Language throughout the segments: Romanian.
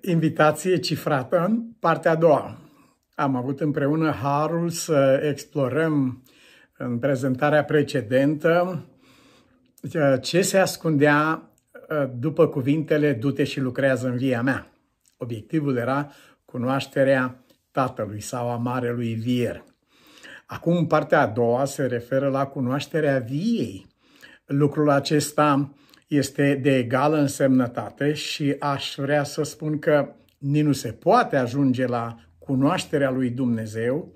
invitație cifrată în partea a doua. Am avut împreună harul să explorăm în prezentarea precedentă uh, ce se ascundea uh, după cuvintele du-te și lucrează în via mea. Obiectivul era cunoașterea tatălui sau a marelui vier. Acum partea a doua se referă la cunoașterea viei. Lucrul acesta este de egală însemnătate și aș vrea să spun că nici nu se poate ajunge la cunoașterea lui Dumnezeu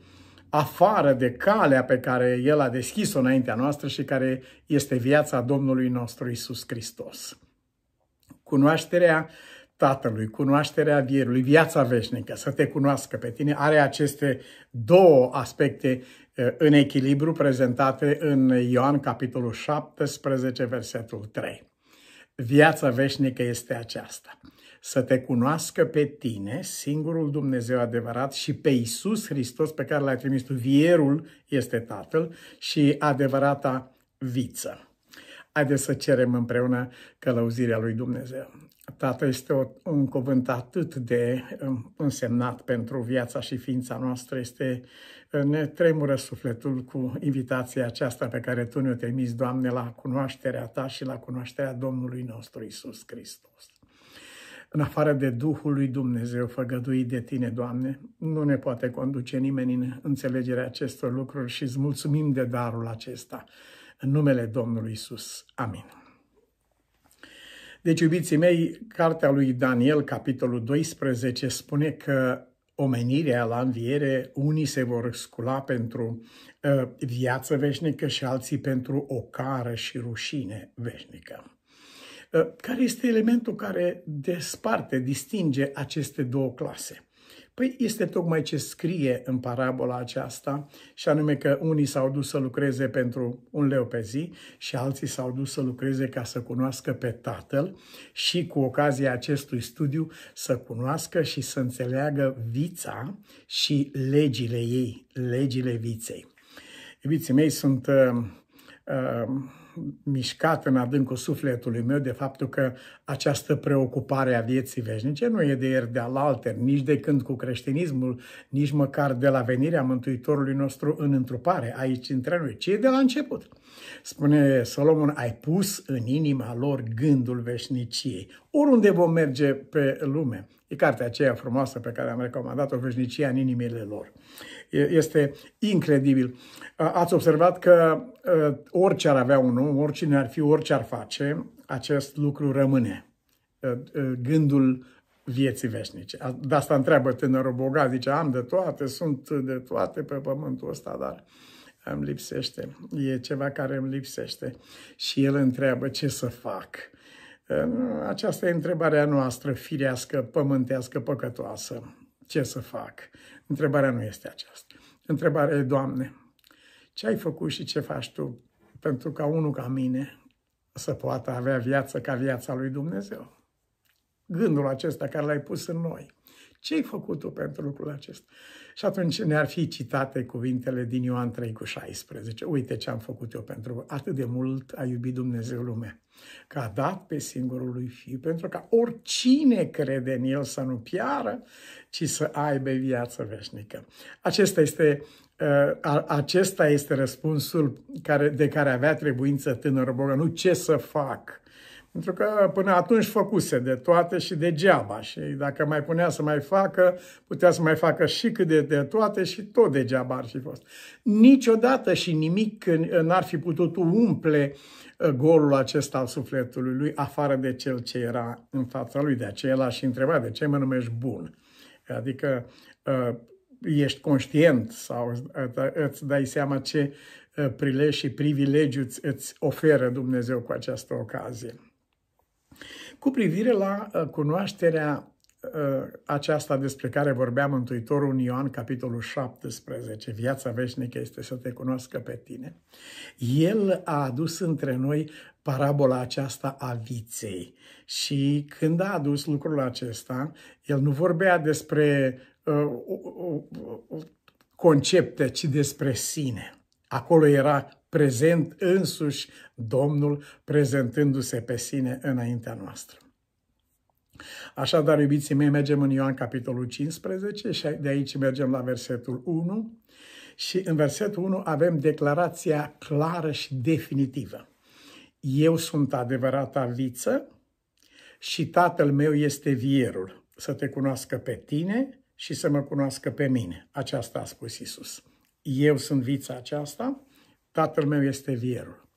afară de calea pe care El a deschis-o înaintea noastră și care este viața Domnului nostru Isus Hristos. Cunoașterea Tatălui, cunoașterea vierului, viața veșnică, să te cunoască pe tine, are aceste două aspecte eh, în echilibru prezentate în Ioan capitolul 17, versetul 3. Viața veșnică este aceasta. Să te cunoască pe tine, singurul Dumnezeu adevărat și pe Isus Hristos pe care l-ai trimis tu. Vierul este Tatăl și adevărata viță. Haideți să cerem împreună călăuzirea lui Dumnezeu. Tată este o, un cuvânt atât de um, însemnat pentru viața și ființa noastră. Este, uh, ne tremură sufletul cu invitația aceasta pe care Tu ne-o trimiți, Doamne, la cunoașterea Ta și la cunoașterea Domnului nostru Isus Hristos. În afară de Duhul lui Dumnezeu făgăduit de Tine, Doamne, nu ne poate conduce nimeni în înțelegerea acestor lucruri și îți mulțumim de darul acesta. În numele Domnului Isus. Amin. Deci, iubiții mei, cartea lui Daniel, capitolul 12, spune că omenirea la înviere, unii se vor scula pentru uh, viață veșnică și alții pentru o cară și rușine veșnică. Uh, care este elementul care desparte, distinge aceste două clase? Păi este tocmai ce scrie în parabola aceasta, și anume că unii s-au dus să lucreze pentru un leu pe zi și alții s-au dus să lucreze ca să cunoască pe Tatăl și cu ocazia acestui studiu să cunoască și să înțeleagă vița și legile ei, legile viței. Iubiții mei, sunt uh, uh, mișcat în adâncul sufletului meu de faptul că această preocupare a vieții veșnice nu e de ieri de alaltă, nici de când cu creștinismul, nici măcar de la venirea Mântuitorului nostru în întrupare, aici între noi, ci e de la început. Spune Solomon, ai pus în inima lor gândul veșniciei. Oriunde vom merge pe lume, E cartea aceea frumoasă pe care am recomandat-o, Veșnicia în inimile lor. Este incredibil. Ați observat că ă, orice ar avea un om, oricine ar fi, orice ar face, acest lucru rămâne. Ă, ă, gândul vieții veșnice. De asta întreabă tânărul bogat, zice, am de toate, sunt de toate pe pământul ăsta, dar îmi lipsește. E ceva care îmi lipsește. Și el întreabă ce să fac. Aceasta e întrebarea noastră, firească, pământească, păcătoasă. Ce să fac? Întrebarea nu este aceasta. Întrebarea e, Doamne, ce ai făcut și ce faci Tu pentru ca unul ca mine să poată avea viață ca viața lui Dumnezeu? Gândul acesta care l-ai pus în noi – ce-ai făcut tu pentru lucrul acesta? Și atunci ne-ar fi citate cuvintele din Ioan 3 cu 16. Uite ce am făcut eu pentru voi. Atât de mult a iubit Dumnezeu lumea, că a dat pe singurul lui Fiu, pentru ca oricine crede în El să nu piară, ci să aibă viață veșnică. Acesta este uh, acesta este răspunsul care, de care avea trebuință tânărul nu Ce să fac? Pentru că până atunci făcuse de toate și degeaba și dacă mai punea să mai facă, putea să mai facă și cât de, de toate și tot degeaba ar fi fost. Niciodată și nimic n-ar fi putut umple uh, golul acesta al sufletului lui, afară de cel ce era în fața lui. De aceea l-aș întreba, de ce mă numești bun? Adică uh, ești conștient sau îți dai seama ce uh, prilej și privilegiu îți oferă Dumnezeu cu această ocazie cu privire la uh, cunoașterea uh, aceasta despre care vorbeam Mântuitorul în Ioan, capitolul 17, viața veșnică este să te cunoască pe tine, el a adus între noi parabola aceasta a viței. Și când a adus lucrul acesta, el nu vorbea despre uh, uh, uh, concepte, ci despre sine. Acolo era prezent însuși Domnul, prezentându-se pe sine înaintea noastră. Așadar, iubiții mei, mergem în Ioan capitolul 15 și de aici mergem la versetul 1 și în versetul 1 avem declarația clară și definitivă. Eu sunt adevărata viță și tatăl meu este vierul, să te cunoască pe tine și să mă cunoască pe mine. Aceasta a spus Isus. Eu sunt vița aceasta Tatăl meu este vierul.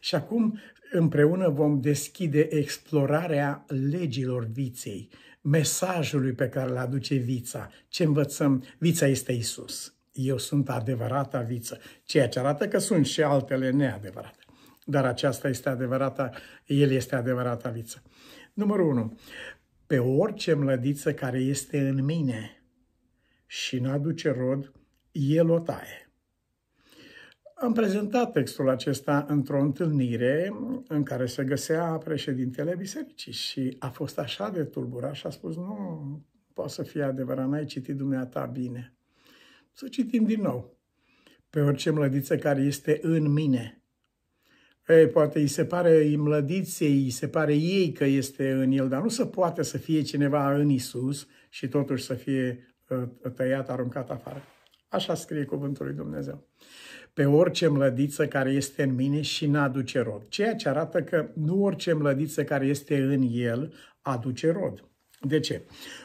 Și acum împreună vom deschide explorarea legilor viței, mesajului pe care îl aduce vița. Ce învățăm? Vița este Isus. Eu sunt adevărata viță, ceea ce arată că sunt și altele neadevărate. Dar aceasta este adevărata, el este adevărata viță. Numărul 1. Pe orice mlădiță care este în mine și n-aduce rod, el o taie am prezentat textul acesta într-o întâlnire în care se găsea președintele bisericii și a fost așa de tulburat și a spus, nu, poate să fie adevărat, n-ai citit dumneata bine. Să citim din nou. Pe orice mlădiță care este în mine. Ei, poate îi se pare mlădiței, îi se pare ei că este în el, dar nu se poate să fie cineva în Isus și totuși să fie uh, tăiat, aruncat afară. Așa scrie cuvântul lui Dumnezeu pe orice mlădiță care este în mine și n-aduce rod. Ceea ce arată că nu orice mlădiță care este în el aduce rod. De ce?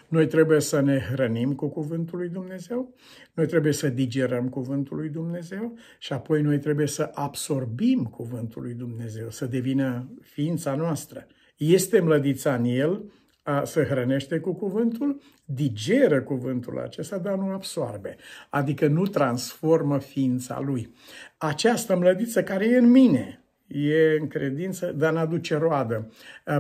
Noi trebuie să ne hrănim cu Cuvântul lui Dumnezeu, noi trebuie să digerăm Cuvântul lui Dumnezeu și apoi noi trebuie să absorbim Cuvântul lui Dumnezeu, să devină ființa noastră. Este mlădița în el, a, se hrănește cu cuvântul, digeră cuvântul acesta, dar nu absorbe, adică nu transformă ființa lui. Această mlădiță care e în mine, e în credință, dar n-aduce roadă.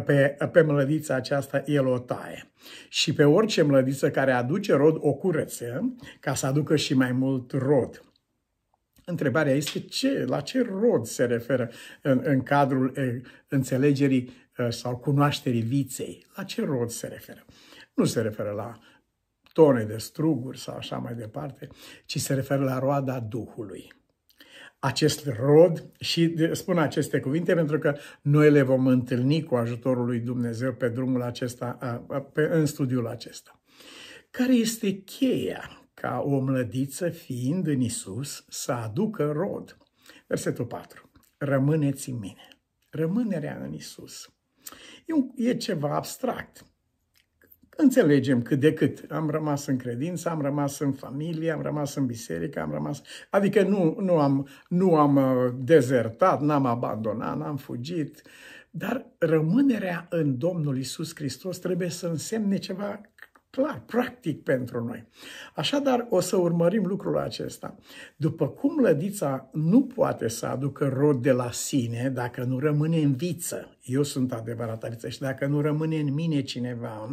Pe, pe mlădița aceasta el o taie. Și pe orice mlădiță care aduce rod o curăță, ca să aducă și mai mult rod. Întrebarea este ce, la ce rod se referă în, în cadrul înțelegerii sau cunoașterii viței. La ce rod se referă? Nu se referă la tone de struguri sau așa mai departe, ci se referă la roada Duhului acest rod și spun aceste cuvinte pentru că noi le vom întâlni cu ajutorul lui Dumnezeu pe drumul acesta, în studiul acesta. Care este cheia ca o mlădiță fiind în Isus să aducă rod. Versetul 4. Rămâneți în mine. Rămânerea în Isus. E, un, e ceva abstract. Înțelegem cât de cât. Am rămas în credință, am rămas în familie, am rămas în biserică, am rămas... Adică nu, nu, am, nu am uh, dezertat, n-am abandonat, n-am fugit. Dar rămânerea în Domnul Isus Hristos trebuie să însemne ceva clar, practic pentru noi. Așadar, o să urmărim lucrul acesta. După cum lădița nu poate să aducă rod de la sine dacă nu rămâne în viță, eu sunt adevărata viță și dacă nu rămâne în mine cineva,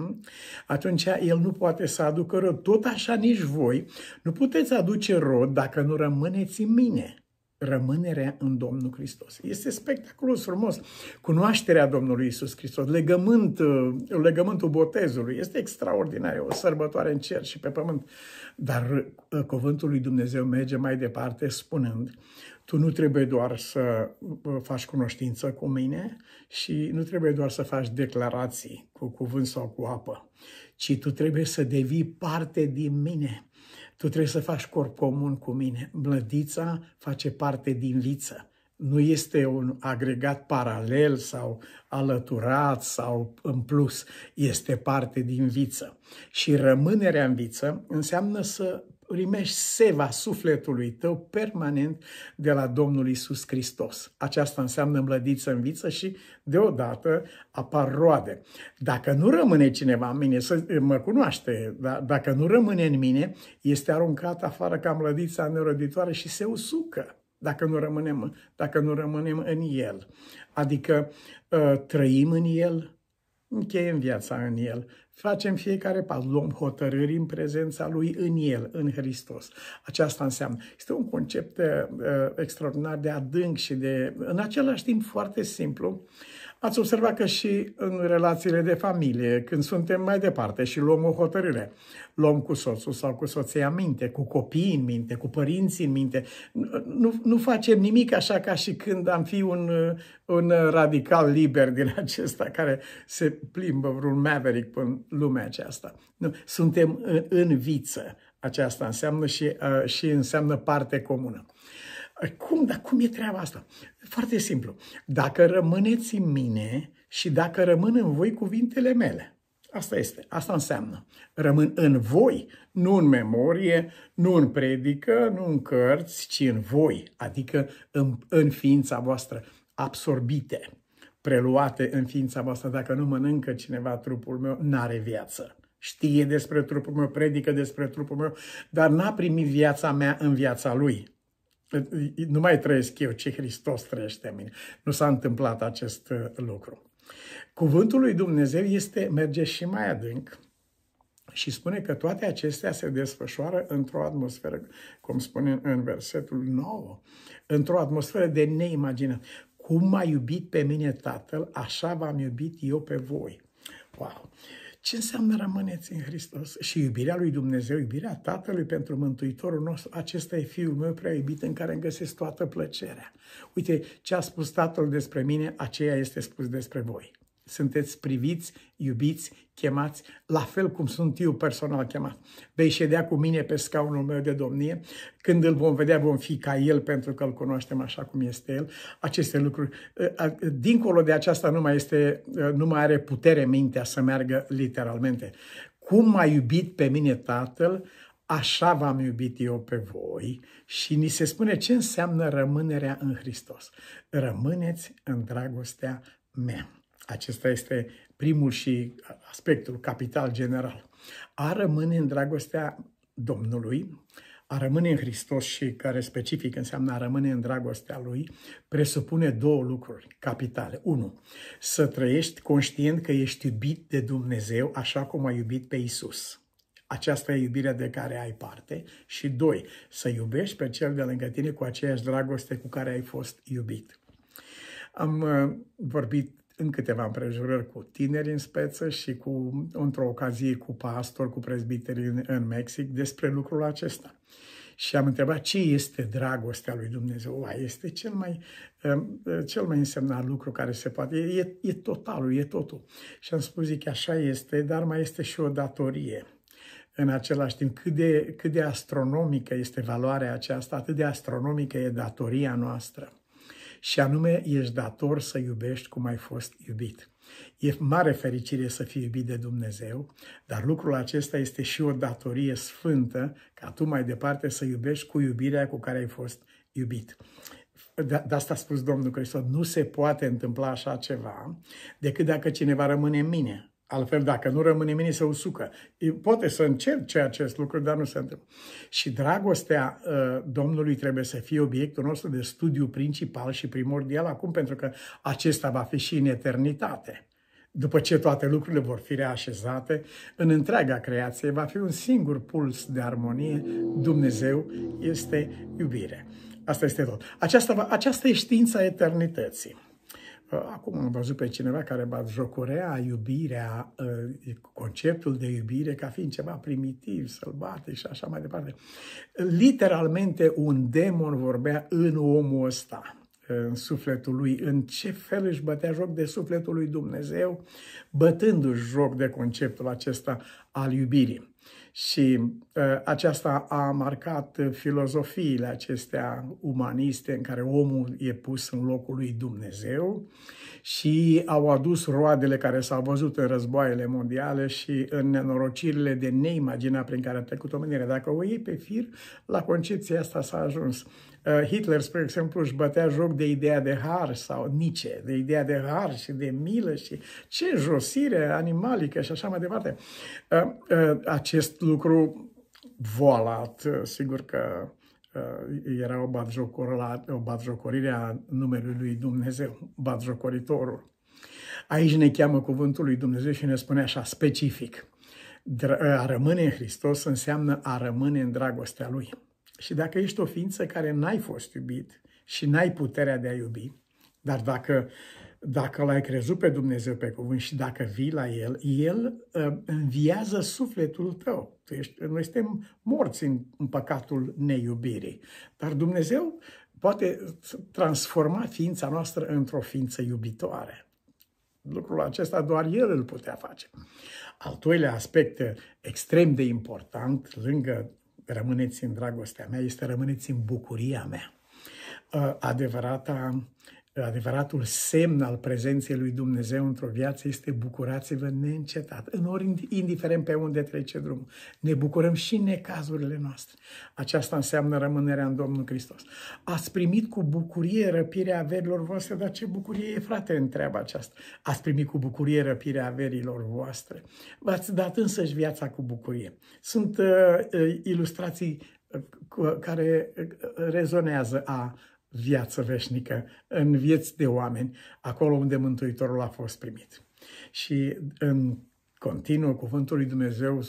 atunci el nu poate să aducă rod. Tot așa nici voi nu puteți aduce rod dacă nu rămâneți în mine rămânerea în Domnul Hristos. Este spectaculos, frumos. Cunoașterea Domnului Isus Hristos, legământ, uh, legământul botezului, este extraordinar, o sărbătoare în cer și pe pământ. Dar uh, cuvântul lui Dumnezeu merge mai departe spunând, tu nu trebuie doar să uh, faci cunoștință cu mine și nu trebuie doar să faci declarații cu cuvânt sau cu apă, ci tu trebuie să devii parte din mine tu trebuie să faci corp comun cu mine. Blădița face parte din viță. Nu este un agregat paralel sau alăturat sau în plus. Este parte din viță. Și rămânerea în viță înseamnă să primești seva sufletului tău permanent de la Domnul Isus Hristos. Aceasta înseamnă mlădiță în viță și deodată apar roade. Dacă nu rămâne cineva în mine, să mă cunoaște, da? dacă nu rămâne în mine, este aruncat afară ca mlădița neroditoare și se usucă dacă nu rămânem, dacă nu rămânem în El. Adică ă, trăim în El, Încheiem viața în El, facem fiecare pas, luăm hotărâri în prezența Lui în El, în Hristos. Aceasta înseamnă. Este un concept uh, uh extraordinar de adânc și de, în același timp, foarte simplu. Uh, Ați observat că și în relațiile de familie, când suntem mai departe și luăm o hotărâre, luăm cu soțul sau cu soția minte, cu copiii în minte, cu părinții în minte, nu, nu facem nimic așa ca și când am fi un, un radical liber din acesta care se plimbă vreun maverick în lumea aceasta. Nu, suntem în, în viță. Aceasta înseamnă și, uh, și înseamnă parte comună. Cum, dar cum e treaba asta? Foarte simplu. Dacă rămâneți în mine și dacă rămân în voi cuvintele mele. Asta este, asta înseamnă. Rămân în voi, nu în memorie, nu în predică, nu în cărți, ci în voi, adică în, în ființa voastră, absorbite, preluate în ființa voastră. Dacă nu mănâncă cineva trupul meu, n-are viață. Știe despre trupul meu, predică despre trupul meu, dar n-a primit viața mea în viața lui nu mai trăiesc eu, ci Hristos trăiește în mine. Nu s-a întâmplat acest uh, lucru. Cuvântul lui Dumnezeu este, merge și mai adânc și spune că toate acestea se desfășoară într-o atmosferă, cum spune în versetul 9, într-o atmosferă de neimaginat. Cum m-a iubit pe mine Tatăl, așa v-am iubit eu pe voi. Wow! Ce înseamnă rămâneți în Hristos? Și iubirea lui Dumnezeu, iubirea Tatălui pentru Mântuitorul nostru, acesta e Fiul meu prea iubit în care îmi găsesc toată plăcerea. Uite, ce a spus Tatăl despre mine, aceea este spus despre voi sunteți priviți, iubiți, chemați, la fel cum sunt eu personal chemat. Vei ședea cu mine pe scaunul meu de domnie, când îl vom vedea vom fi ca el pentru că îl cunoaștem așa cum este el. Aceste lucruri, ă, dincolo de aceasta nu mai, este, ă, nu mai are putere mintea să meargă literalmente. Cum m-a iubit pe mine tatăl, așa v-am iubit eu pe voi și ni se spune ce înseamnă rămânerea în Hristos. Rămâneți în dragostea mea. Acesta este primul și aspectul capital general. A rămâne în dragostea Domnului, a rămâne în Hristos și care specific înseamnă a rămâne în dragostea Lui, presupune două lucruri capitale. Unu, să trăiești conștient că ești iubit de Dumnezeu așa cum a iubit pe Isus. Aceasta e iubirea de care ai parte. Și doi, să iubești pe cel de lângă tine cu aceeași dragoste cu care ai fost iubit. Am uh, vorbit în câteva împrejurări cu tineri în speță și cu, într-o ocazie cu pastor, cu prezbiteri în, în Mexic despre lucrul acesta. Și am întrebat ce este dragostea lui Dumnezeu. Ua, este cel mai, um, cel mai însemnat lucru care se poate. E, e totalul, e totul. Și am spus, zic, așa este, dar mai este și o datorie în același timp cât de, cât de astronomică este valoarea aceasta, atât de astronomică e datoria noastră și anume ești dator să iubești cum ai fost iubit. E mare fericire să fii iubit de Dumnezeu, dar lucrul acesta este și o datorie sfântă ca tu mai departe să iubești cu iubirea cu care ai fost iubit. De, asta a spus Domnul Hristos, nu se poate întâmpla așa ceva decât dacă cineva rămâne în mine Altfel, dacă nu rămâne mine, se usucă. Poate să încerce acest lucru, dar nu se întâmplă. Și dragostea uh, Domnului trebuie să fie obiectul nostru de studiu principal și primordial acum, pentru că acesta va fi și în eternitate. După ce toate lucrurile vor fi reașezate, în întreaga creație va fi un singur puls de armonie. Dumnezeu este iubire. Asta este tot. Aceasta, aceasta e știința eternității. Uh, acum am văzut pe cineva care batjocorea iubirea, uh, conceptul de iubire ca fiind ceva primitiv, sălbatic și așa mai departe. Literalmente un demon vorbea în omul ăsta în sufletul lui, în ce fel își bătea joc de sufletul lui Dumnezeu, bătându-și joc de conceptul acesta al iubirii. Și uh, aceasta a marcat filozofiile acestea umaniste în care omul e pus în locul lui Dumnezeu și au adus roadele care s-au văzut în războaiele mondiale și în nenorocirile de neimaginat prin care a trecut omenirea. Dacă o iei pe fir, la concepția asta s-a ajuns. Uh, Hitler, spre exemplu, își bătea joc de ideea de har sau nice, de ideea de har și de milă și ce josire animalică și așa mai departe. Uh, uh, acest lucru voalat, sigur că Uh, era o batjocorire, o batjocorire a numelui lui Dumnezeu, batjocoritorul. Aici ne cheamă cuvântul lui Dumnezeu și ne spune așa, specific. Uh, a rămâne în Hristos înseamnă a rămâne în dragostea Lui. Și dacă ești o ființă care n-ai fost iubit și n-ai puterea de a iubi, dar dacă dacă l-ai crezut pe Dumnezeu pe cuvânt și dacă vii la El, El ă, înviază sufletul tău. Tu ești, noi suntem morți în, în păcatul neiubirii, dar Dumnezeu poate transforma ființa noastră într-o ființă iubitoare. Lucrul acesta doar el îl putea face. Al doilea aspect extrem de important, lângă rămâneți în dragostea mea, este rămâneți în bucuria mea. Ă, adevărata adevăratul semn al prezenței lui Dumnezeu într-o viață este bucurați-vă neîncetat, în ori, indiferent pe unde trece drumul. Ne bucurăm și necazurile noastre. Aceasta înseamnă rămânerea în Domnul Hristos. Ați primit cu bucurie răpirea averilor voastre, dar ce bucurie e, frate, întreabă aceasta. Ați primit cu bucurie răpirea averilor voastre. V-ați dat însăși viața cu bucurie. Sunt uh, uh ilustrații uh, care uh, rezonează a viață veșnică în vieți de oameni, acolo unde Mântuitorul a fost primit. Și în continuă cuvântul lui Dumnezeu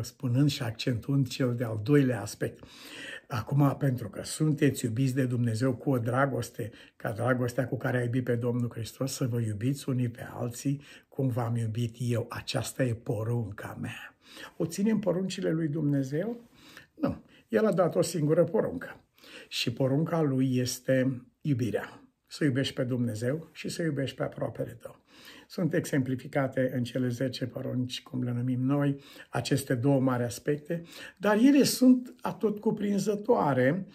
spunând și accentuând cel de-al doilea aspect. Acum, pentru că sunteți iubiți de Dumnezeu cu o dragoste, ca dragostea cu care a iubit pe Domnul Hristos, să vă iubiți unii pe alții cum v-am iubit eu. Aceasta e porunca mea. O ținem poruncile lui Dumnezeu? Nu. El a dat o singură poruncă. Și porunca lui este iubirea. Să iubești pe Dumnezeu și să iubești pe aproapele tău. Sunt exemplificate în cele 10 porunci, cum le numim noi, aceste două mari aspecte, dar ele sunt atot cuprinzătoare,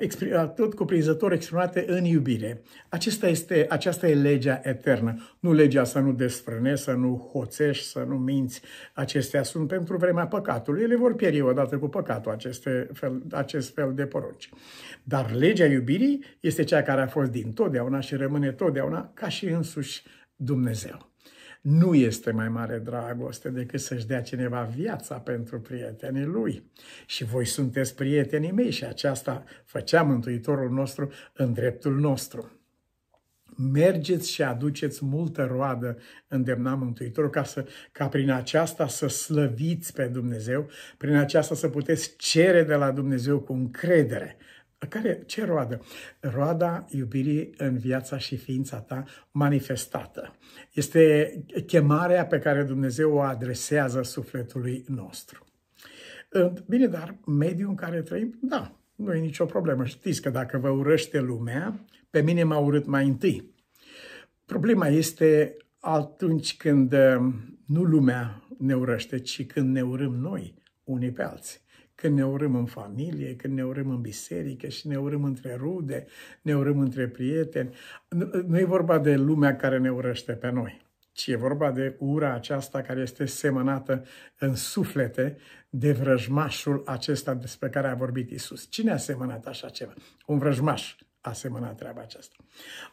uh, atot cuprinzător exprimate în iubire. Acesta este, aceasta e legea eternă. Nu legea să nu desfrânești, să nu hoțești, să nu minți. Acestea sunt pentru vremea păcatului. Ele vor pieri odată cu păcatul aceste fel, acest fel de porunci. Dar legea iubirii este cea care a fost din totdeauna și rămâne totdeauna ca și însuși Dumnezeu. Nu este mai mare dragoste decât să-și dea cineva viața pentru prietenii lui. Și voi sunteți prietenii mei și aceasta făcea Mântuitorul nostru în dreptul nostru. Mergeți și aduceți multă roadă, îndemna Mântuitorul, ca, să, ca prin aceasta să slăviți pe Dumnezeu, prin aceasta să puteți cere de la Dumnezeu cu încredere, care, ce roadă? Roada iubirii în viața și ființa ta manifestată. Este chemarea pe care Dumnezeu o adresează sufletului nostru. Bine, dar mediul în care trăim, da, nu e nicio problemă. Știți că dacă vă urăște lumea, pe mine m-a urât mai întâi. Problema este atunci când um, nu lumea ne urăște, ci când ne urâm noi, unii pe alții. Când ne urâm în familie, când ne urâm în biserică și ne urâm între rude, ne urâm între prieteni. Nu, nu e vorba de lumea care ne urăște pe noi, ci e vorba de ura aceasta care este semănată în suflete de vrăjmașul acesta despre care a vorbit Isus. Cine a semănat așa ceva? Un vrăjmaș asemăna treaba aceasta.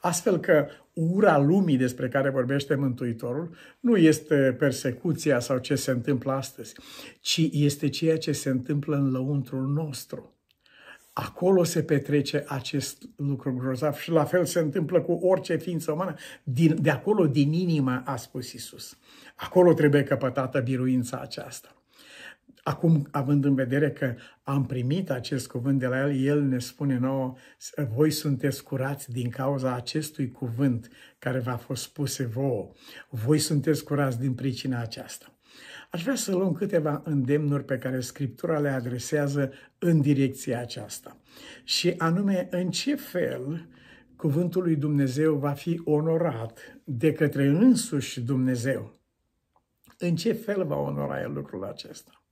Astfel că ura lumii despre care vorbește Mântuitorul nu este persecuția sau ce se întâmplă astăzi, ci este ceea ce se întâmplă în lăuntrul nostru. Acolo se petrece acest lucru grozav și la fel se întâmplă cu orice ființă umană. Din, de acolo, din inima, a spus Isus. Acolo trebuie căpătată biruința aceasta. Acum, având în vedere că am primit acest cuvânt de la El, El ne spune nouă, voi sunteți curați din cauza acestui cuvânt care v-a fost spuse vouă. Voi sunteți curați din pricina aceasta. Aș vrea să luăm câteva îndemnuri pe care Scriptura le adresează în direcția aceasta. Și anume, în ce fel cuvântul lui Dumnezeu va fi onorat de către însuși Dumnezeu. În ce fel va onora el lucrul acesta?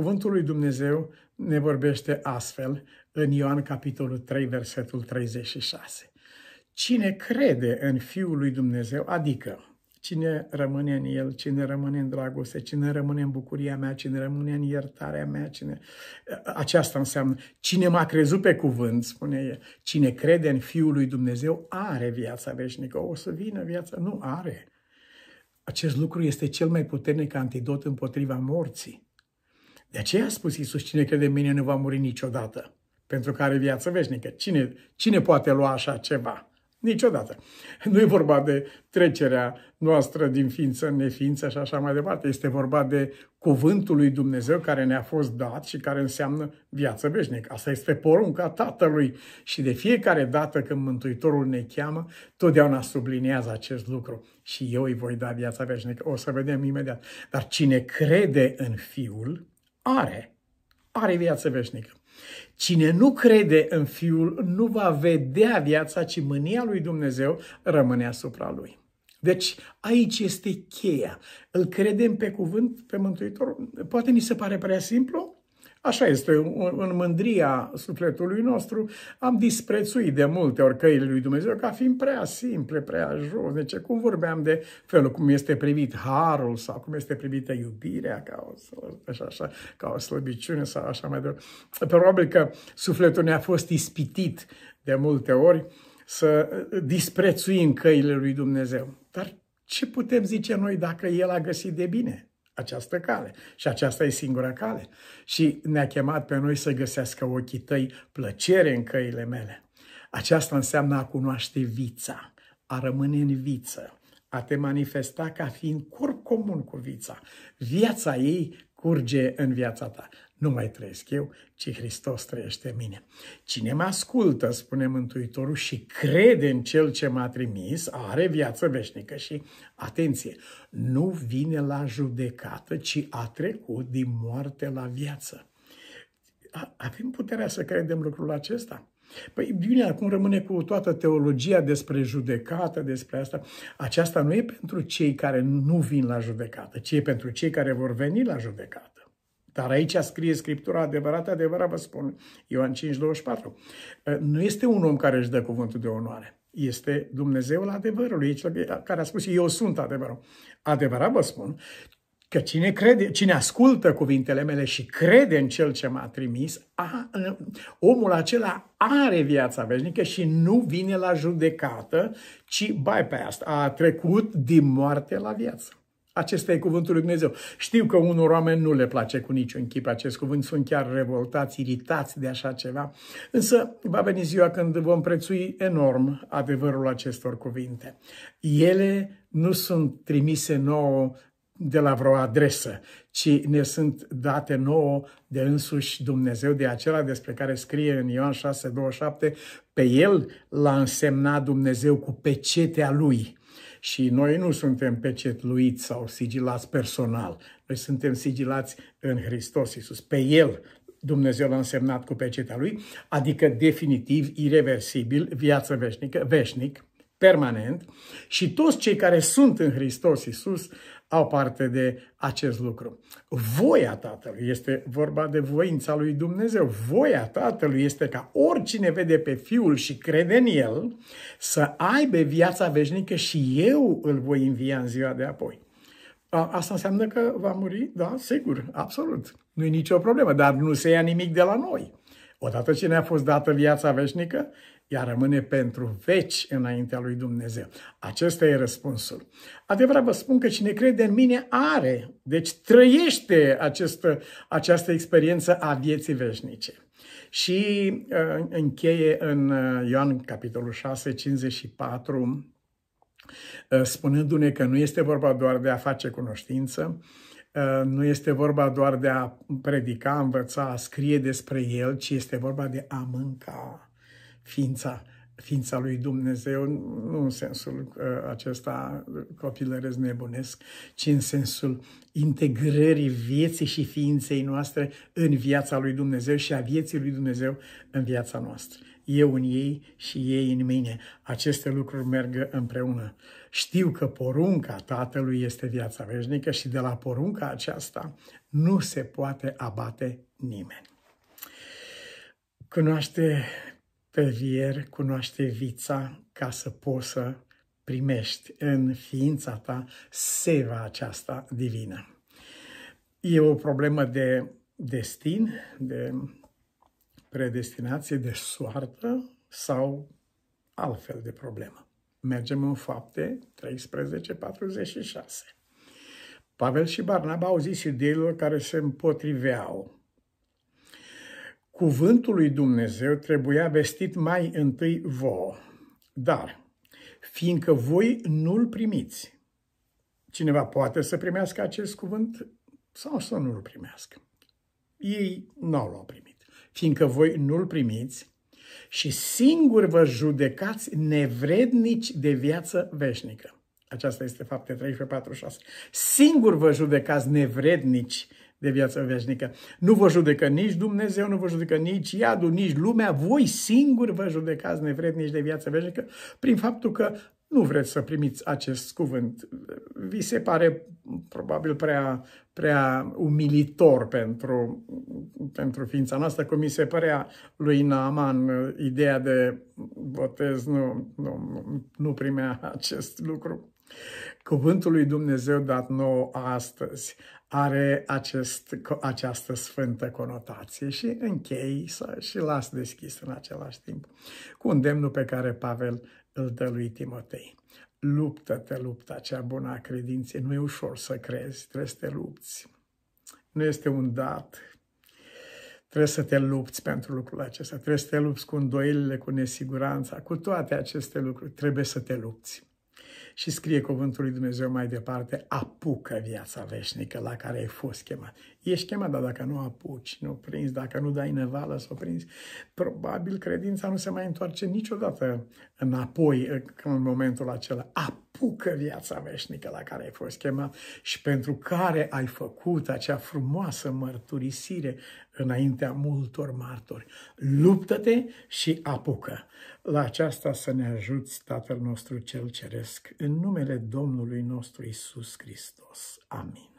Cuvântul lui Dumnezeu ne vorbește astfel în Ioan capitolul 3, versetul 36. Cine crede în Fiul lui Dumnezeu, adică cine rămâne în El, cine rămâne în dragoste, cine rămâne în bucuria mea, cine rămâne în iertarea mea, cine... aceasta înseamnă cine m-a crezut pe cuvânt, spune el, cine crede în Fiul lui Dumnezeu are viața veșnică, o să vină viața, nu are. Acest lucru este cel mai puternic antidot împotriva morții. De aceea a spus Iisus, cine crede în mine nu va muri niciodată, pentru că are viață veșnică. Cine, cine poate lua așa ceva? Niciodată. Nu e vorba de trecerea noastră din ființă în neființă și așa mai departe. Este vorba de cuvântul lui Dumnezeu care ne-a fost dat și care înseamnă viață veșnică. Asta este porunca Tatălui și de fiecare dată când Mântuitorul ne cheamă, totdeauna sublinează acest lucru. Și eu îi voi da viața veșnică. O să vedem imediat. Dar cine crede în Fiul, are, are viață veșnică. Cine nu crede în Fiul nu va vedea viața, ci mânia lui Dumnezeu rămâne asupra lui. Deci aici este cheia. Îl credem pe cuvânt, pe Mântuitor? Poate ni se pare prea simplu, Așa este, în mândria sufletului nostru am disprețuit de multe ori căile lui Dumnezeu ca fiind prea simple, prea josnice. Deci, cum vorbeam de felul cum este privit harul sau cum este privită iubirea ca o, așa, așa, ca o slăbiciune sau așa mai departe. Probabil că sufletul ne-a fost ispitit de multe ori să disprețuim căile lui Dumnezeu. Dar ce putem zice noi dacă El a găsit de bine? această cale. Și aceasta e singura cale. Și ne-a chemat pe noi să găsească ochii tăi plăcere în căile mele. Aceasta înseamnă a cunoaște vița, a rămâne în viță, a te manifesta ca fiind corp comun cu vița. Viața ei curge în viața ta. Nu mai trăiesc eu, ci Hristos trăiește în mine. Cine mă ascultă, spune Mântuitorul, și crede în Cel ce m-a trimis, are viață veșnică și, atenție, nu vine la judecată, ci a trecut din moarte la viață. Avem puterea să credem lucrul acesta? Păi bine, acum rămâne cu toată teologia despre judecată, despre asta. Aceasta nu e pentru cei care nu vin la judecată, ci e pentru cei care vor veni la judecată. Dar aici scrie Scriptura adevărat, adevărat vă spun, Ioan 5:24. Ă, nu este un om care își dă cuvântul de onoare. Este Dumnezeul adevărului, care a spus eu sunt adevărul. Adevărat vă spun, Că cine, crede, cine ascultă cuvintele mele și crede în cel ce m-a trimis, a, omul acela are viața veșnică și nu vine la judecată, ci bypassed, a trecut din moarte la viață. Acesta e cuvântul lui Dumnezeu. Știu că unor oameni nu le place cu niciun chip acest cuvânt, sunt chiar revoltați, iritați de așa ceva, însă va veni ziua când vom prețui enorm adevărul acestor cuvinte. Ele nu sunt trimise nouă de la vreo adresă, ci ne sunt date nouă de însuși Dumnezeu, de acela despre care scrie în Ioan 6:27, pe el l-a însemnat Dumnezeu cu pecetea lui. Și noi nu suntem pecetluiți sau sigilați personal, noi suntem sigilați în Hristos Iisus. Pe El Dumnezeu l-a însemnat cu peceta Lui, adică definitiv, irreversibil, viață veșnică, veșnic, permanent. Și toți cei care sunt în Hristos Iisus au parte de acest lucru. Voia Tatălui este vorba de voința lui Dumnezeu. Voia Tatălui este ca oricine vede pe Fiul și crede în El să aibă viața veșnică și eu îl voi învia în ziua de apoi. Asta înseamnă că va muri? Da, sigur, absolut. Nu e nicio problemă, dar nu se ia nimic de la noi. Odată ce ne-a fost dată viața veșnică, ea rămâne pentru veci înaintea lui Dumnezeu. Acesta e răspunsul. Adevărat vă spun că cine crede în mine are, deci trăiește această, această experiență a vieții veșnice. Și uh, încheie în uh, Ioan capitolul 6, 54, uh, spunându-ne că nu este vorba doar de a face cunoștință, nu este vorba doar de a predica, învăța, a scrie despre el, ci este vorba de a mânca ființa, ființa lui Dumnezeu, nu în sensul uh, acesta copilăresc nebunesc, ci în sensul integrării vieții și ființei noastre în viața lui Dumnezeu și a vieții lui Dumnezeu în viața noastră. Eu în ei și ei în mine. Aceste lucruri merg împreună. Știu că porunca Tatălui este viața veșnică și de la porunca aceasta nu se poate abate nimeni. Cunoaște tăvier cunoaște vița ca să poți să primești în ființa ta seva aceasta divină. E o problemă de destin, de predestinație, de soartă sau altfel de problemă. Mergem în fapte 13.46. Pavel și Barnaba au zis iudeilor care se împotriveau. Cuvântul lui Dumnezeu trebuia vestit mai întâi vouă, dar fiindcă voi nu-l primiți, cineva poate să primească acest cuvânt sau să nu-l primească. Ei nu l-au primit, fiindcă voi nu-l primiți și singuri vă judecați nevrednici de viață veșnică. Aceasta este fapte 13.46. Singur vă judecați nevrednici de viață veșnică. Nu vă judecă nici Dumnezeu, nu vă judecă nici iadul, nici lumea. Voi singuri vă judecați nevrednici de viață veșnică prin faptul că nu vreți să primiți acest cuvânt. Vi se pare probabil prea, prea umilitor pentru, pentru ființa noastră, cum mi se părea lui Naaman ideea de botez, nu, nu, nu primea acest lucru. Cuvântul lui Dumnezeu dat nouă astăzi are acest, această sfântă conotație și închei și las deschis în același timp cu un demnul pe care Pavel îl dă lui Timotei. Luptă-te, lupta cea bună a credinței. Nu e ușor să crezi, trebuie să te lupți. Nu este un dat. Trebuie să te lupți pentru lucrul acesta. Trebuie să te lupți cu îndoielile, cu nesiguranța, cu toate aceste lucruri. Trebuie să te lupți. Și scrie cuvântul lui Dumnezeu mai departe, apucă viața veșnică la care ai fost chemat. Ești chemat, dar dacă nu apuci, nu prinzi, dacă nu dai nevală să o prinzi, probabil credința nu se mai întoarce niciodată înapoi în momentul acela. Apucă apucă viața veșnică la care ai fost chemat și pentru care ai făcut acea frumoasă mărturisire înaintea multor martori. Luptă-te și apucă! La aceasta să ne ajuți Tatăl nostru cel Ceresc, în numele Domnului nostru Isus Hristos. Amin.